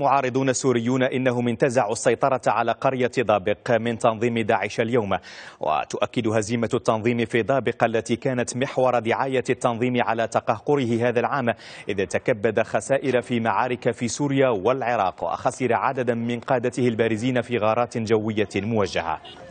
معارضون سوريون انهم انتزعوا السيطره على قريه ضابق من تنظيم داعش اليوم وتؤكد هزيمه التنظيم في ضابق التي كانت محور دعايه التنظيم على تقهقره هذا العام اذ تكبد خسائر في معارك في سوريا والعراق وخسر عددا من قادته البارزين في غارات جويه موجهه